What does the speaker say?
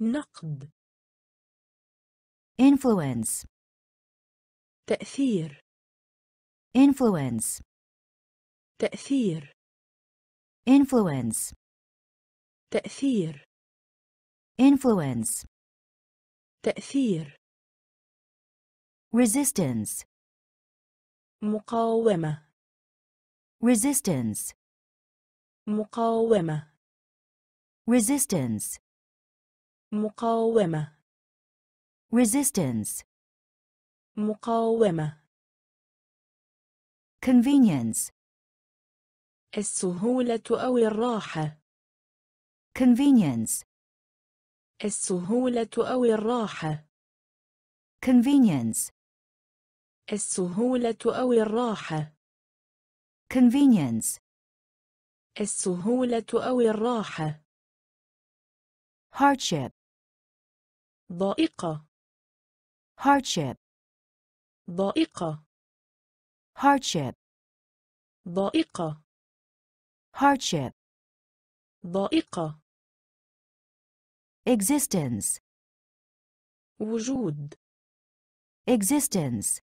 نقد influence تأثير influence تأثير influence تأثير influence تأثير resistance مقاومة resistance مقاومة resistance مقاومة resistance مقاومة convenience السهولة أو الراحة convenience السهولة أو الراحة convenience السهولة أو الراحة convenience السهولة أو الراحة hardship ضائقة hardship ضائقة hardship ضائقة hardship ضائقة existence وجود existence